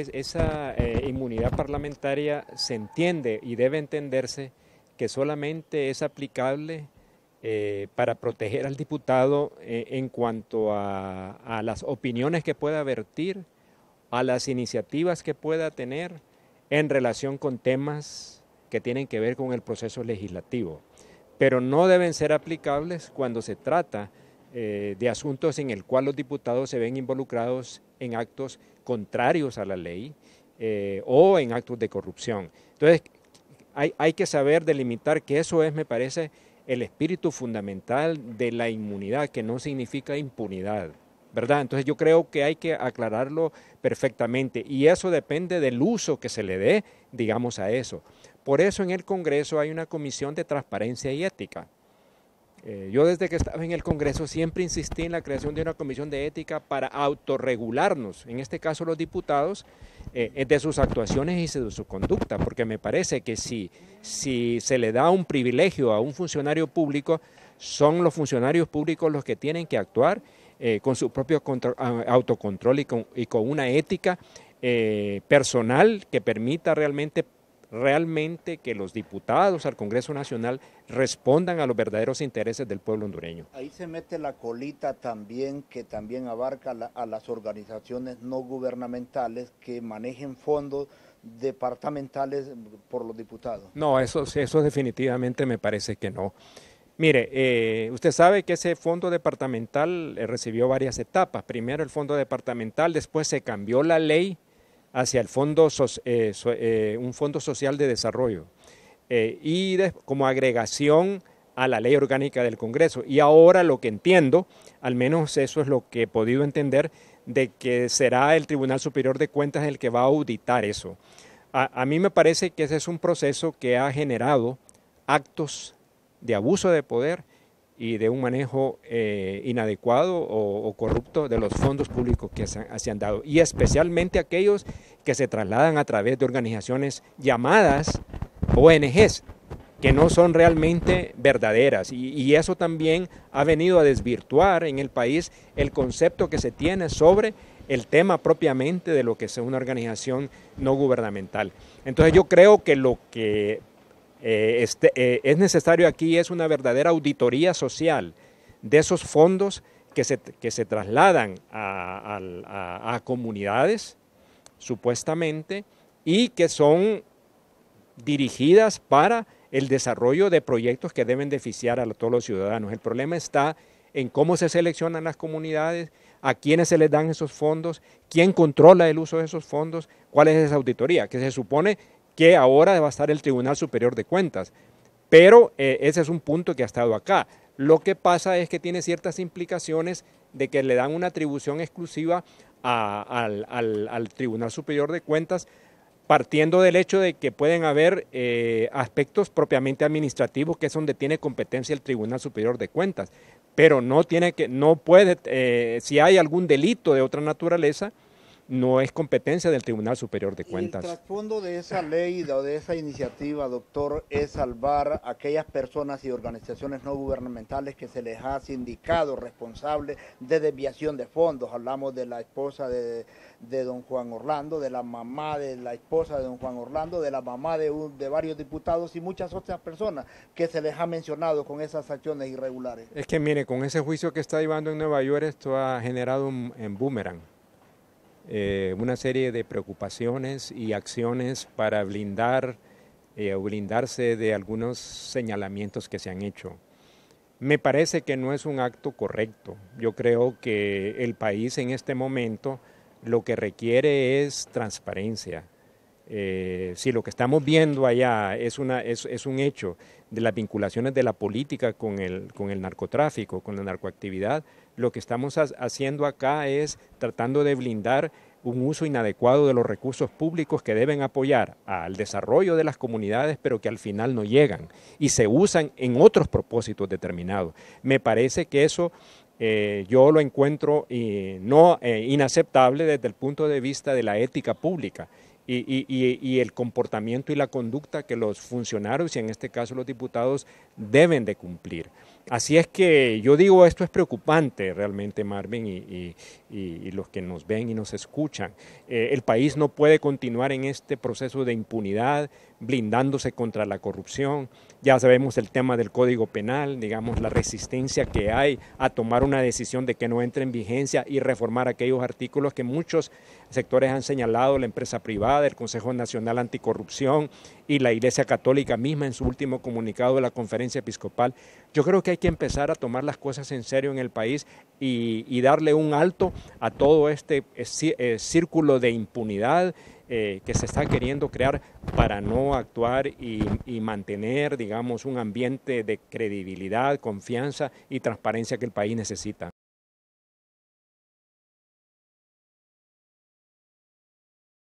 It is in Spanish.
esa eh, inmunidad parlamentaria se entiende y debe entenderse que solamente es aplicable eh, para proteger al diputado eh, en cuanto a, las opiniones que pueda vertir, a las iniciativas que pueda tener en relación con temas que tienen que ver con el proceso legislativo. Pero no deben ser aplicables cuando se trata eh, de asuntos en el cual los diputados se ven involucrados en actos contrarios a la ley eh, o en actos de corrupción. Entonces, hay, hay que saber delimitar que eso es, me parece, el espíritu fundamental de la inmunidad, que no significa impunidad. ¿verdad? Entonces yo creo que hay que aclararlo perfectamente y eso depende del uso que se le dé, digamos, a eso. Por eso en el Congreso hay una comisión de transparencia y ética. Eh, yo desde que estaba en el Congreso siempre insistí en la creación de una comisión de ética para autorregularnos, en este caso los diputados, eh, eh, de sus actuaciones y de su conducta, porque me parece que si, si se le da un privilegio a un funcionario público, son los funcionarios públicos los que tienen que actuar con su propio autocontrol y con, y con, una ética personal que permita realmente realmente que los diputados al Congreso Nacional respondan a los verdaderos intereses del pueblo hondureño. Ahí se mete la colita también que también abarca a las organizaciones no gubernamentales que manejen fondos departamentales por los diputados. No, eso, eso definitivamente me parece que no. Mire, eh, usted sabe que ese fondo departamental eh, recibió varias etapas. Primero el fondo departamental, después se cambió la ley hacia el fondo, eh, eh, un fondo social de desarrollo eh, y como agregación a la ley orgánica del Congreso. Y ahora lo que entiendo, al menos eso es lo que he podido entender, de que será el Tribunal Superior de Cuentas el que va a auditar eso. A, mí me parece que ese es un proceso que ha generado actos de abuso de poder y de un manejo inadecuado o, corrupto de los fondos públicos que se se han, dado, y especialmente aquellos que se trasladan a través de organizaciones llamadas ONGs, que no son realmente verdaderas. Y, eso también ha venido a desvirtuar en el país el concepto que se tiene sobre el tema propiamente de lo que es una organización no gubernamental. Entonces yo creo que lo que eh, este, eh, es necesario aquí es una verdadera auditoría social de esos fondos que se, que se trasladan a comunidades, supuestamente, y que son dirigidas para el desarrollo de proyectos que deben beneficiar a todos los ciudadanos. El problema está en cómo se seleccionan las comunidades, a quiénes se les dan esos fondos, quién controla el uso de esos fondos, cuál es esa auditoría, que se supone que ahora va a estar el Tribunal Superior de Cuentas. Pero eh, ese es un punto que ha estado acá. Lo que pasa es que tiene ciertas implicaciones de que le dan una atribución exclusiva al, Tribunal Superior de Cuentas, partiendo del hecho de que pueden haber eh, aspectos propiamente administrativos, que es donde tiene competencia el Tribunal Superior de Cuentas, pero no tiene que, no puede, eh, si hay algún delito de otra naturaleza, no es competencia del Tribunal Superior de Cuentas. el trasfondo de esa ley o de esa iniciativa, doctor, es salvar a aquellas personas y organizaciones no gubernamentales que se les ha sindicado responsable de desviación de fondos. Hablamos de la esposa de, don Juan Orlando, de la mamá de la esposa de don Juan Orlando, de la mamá de, de varios diputados y muchas otras personas que se les ha mencionado con esas acciones irregulares. Es que mire, con ese juicio que está llevando en Nueva York, esto ha generado un boomerang eh, una serie de preocupaciones y acciones para blindar eh, blindarse de algunos señalamientos que se han hecho. Me parece que no es un acto correcto. Yo creo que el país en este momento lo que requiere es transparencia. Eh, si lo que estamos viendo allá es, es, un hecho de las vinculaciones de la política con el, narcotráfico, con la narcoactividad, lo que estamos haciendo acá es tratando de blindar un uso inadecuado de los recursos públicos que deben apoyar al desarrollo de las comunidades, pero que al final no llegan y se usan en otros propósitos determinados. Me parece que eso eh, yo lo encuentro eh, no eh, inaceptable desde el punto de vista de la ética pública y, el comportamiento y la conducta que los funcionarios, y en este caso los diputados, deben de cumplir. Así es que yo digo, esto es preocupante realmente, Marvin, y, los que nos ven y nos escuchan. Eh, el país no puede continuar en este proceso de impunidad, blindándose contra la corrupción. Ya sabemos el tema del Código Penal, digamos, la resistencia que hay a tomar una decisión de que no entre en vigencia y reformar aquellos artículos que muchos sectores han señalado, la empresa privada, del Consejo Nacional Anticorrupción y la Iglesia Católica misma en su último comunicado de la conferencia episcopal. Yo creo que hay que empezar a tomar las cosas en serio en el país y, darle un alto a todo este eh, eh, círculo de impunidad eh, que se está queriendo crear para no actuar y, y, mantener, digamos, un ambiente de credibilidad, confianza y transparencia que el país necesita.